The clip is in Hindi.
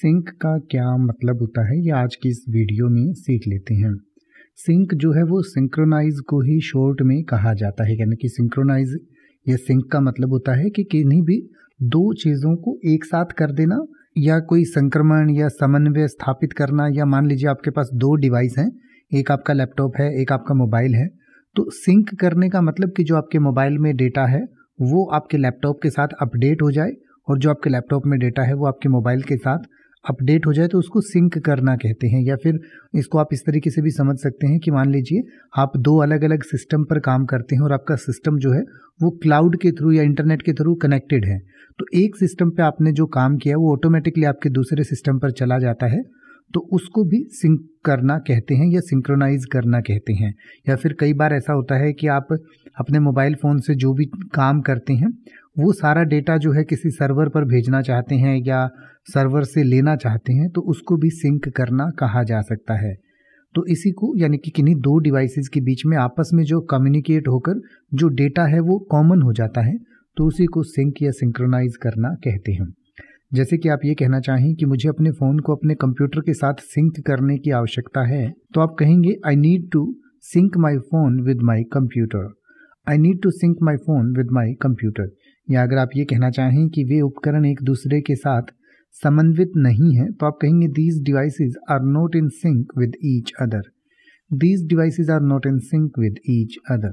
सिंक का क्या मतलब होता है ये आज की इस वीडियो में सीख लेते हैं सिंक जो है वो सिंक्रोनाइज को ही शॉर्ट में कहा जाता है यानी कि सिंक्रोनाइज या सिंक का मतलब होता है कि किन्हीं भी दो चीज़ों को एक साथ कर देना या कोई संक्रमण या समन्वय स्थापित करना या मान लीजिए आपके पास दो डिवाइस हैं एक आपका लैपटॉप है एक आपका मोबाइल है तो सिंक करने का मतलब कि जो आपके मोबाइल में डेटा है वो आपके लैपटॉप के साथ अपडेट हो जाए और जो आपके लैपटॉप में डेटा है वो आपके मोबाइल के साथ अपडेट हो जाए तो उसको सिंक करना कहते हैं या फिर इसको आप इस तरीके से भी समझ सकते हैं कि मान लीजिए आप दो अलग अलग सिस्टम पर काम करते हैं और आपका सिस्टम जो है वो क्लाउड के थ्रू या इंटरनेट के थ्रू कनेक्टेड है तो एक सिस्टम पे आपने जो काम किया वो ऑटोमेटिकली आपके दूसरे सिस्टम पर चला जाता है तो उसको भी सिंक करना कहते हैं या सिंक्रोनाइज करना कहते हैं या फिर कई बार ऐसा होता है कि आप अपने मोबाइल फ़ोन से जो भी काम करते हैं वो सारा डेटा जो है किसी सर्वर पर भेजना चाहते हैं या सर्वर से लेना चाहते हैं तो उसको भी सिंक करना कहा जा सकता है तो इसी को यानी कि किन्हीं दो डिवाइसेस के बीच में आपस में जो कम्युनिकेट होकर जो डेटा है वो कॉमन हो जाता है तो उसी को सिंक या सिंक्रोनाइज करना कहते हैं जैसे कि आप ये कहना चाहें कि मुझे अपने फ़ोन को अपने कंप्यूटर के साथ सिंक करने की आवश्यकता है तो आप कहेंगे I need to sync my phone with my computer I need to sync my phone with my computer या अगर आप ये कहना चाहें कि वे उपकरण एक दूसरे के साथ समन्वित नहीं है तो आप कहेंगे these devices are not in sync with each other these devices are not in sync with each other